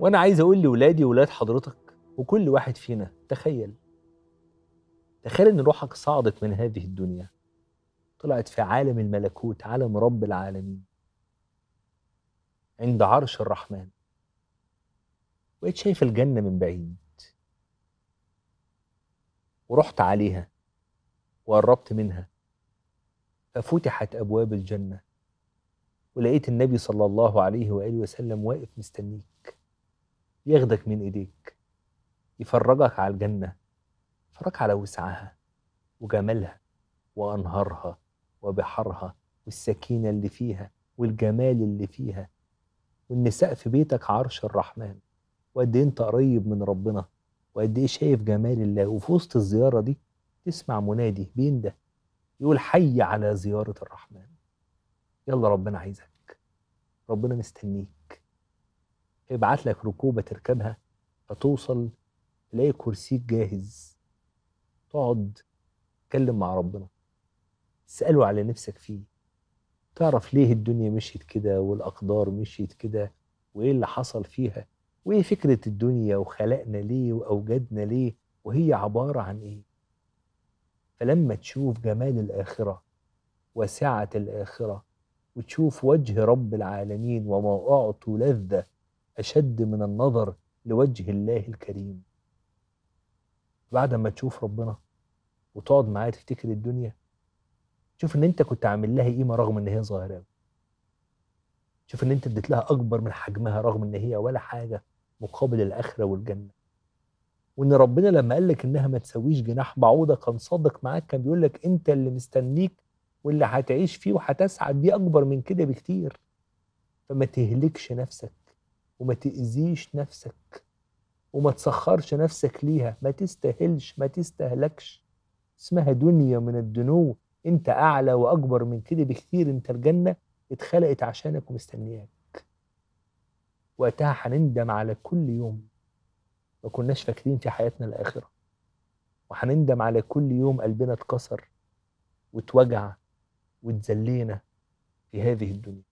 وانا عايز اقول لولادي ولاد حضرتك وكل واحد فينا تخيل تخيل ان روحك صعدت من هذه الدنيا طلعت في عالم الملكوت عالم رب العالمين عند عرش الرحمن بقيت شايف الجنة من بعيد ورحت عليها وقربت منها ففتحت أبواب الجنة ولقيت النبي صلى الله عليه وآله وسلم واقف مستنيك ياخدك من ايديك يفرجك على الجنه يفرجك على وسعها وجمالها وانهارها وبحارها والسكينه اللي فيها والجمال اللي فيها وان سقف بيتك عرش الرحمن وقد ايه انت قريب من ربنا وقد ايه شايف جمال الله وفي وسط الزياره دي تسمع منادي بين ده يقول حي على زياره الرحمن يلا ربنا عايزك ربنا مستنيك ابعت لك ركوبة تركبها هتوصل تلاقي كرسيك جاهز تقعد تتكلم مع ربنا تسأله على نفسك فيه تعرف ليه الدنيا مشيت كده والأقدار مشيت كده وإيه اللي حصل فيها وإيه فكرة الدنيا وخلقنا ليه وأوجدنا ليه وهي عبارة عن إيه فلما تشوف جمال الآخرة وسعة الآخرة وتشوف وجه رب العالمين وما أعطوا لذة أشد من النظر لوجه الله الكريم بعد ما تشوف ربنا وتقعد معاه تفتكر الدنيا شوف ان انت كنت عامل لها قيمه رغم ان هي صغيره شوف ان انت اديت لها اكبر من حجمها رغم ان هي ولا حاجه مقابل الاخره والجنه وان ربنا لما قال لك انها ما تسويش جناح بعوضه كان صادق معاك كان بيقول لك انت اللي مستنيك واللي هتعيش فيه وهتسعد بيه اكبر من كده بكتير فما تهلكش نفسك وما تأذيش نفسك وما تسخرش نفسك ليها ما تستاهلش ما تستهلكش اسمها دنيا من الدنو انت اعلى واكبر من كده بكتير انت الجنه اتخلقت عشانك ومستنياك وقتها هنندم على كل يوم ما كناش فاكرين في حياتنا الاخره وهنندم على كل يوم قلبنا اتكسر واتوجع واتذلينا في هذه الدنيا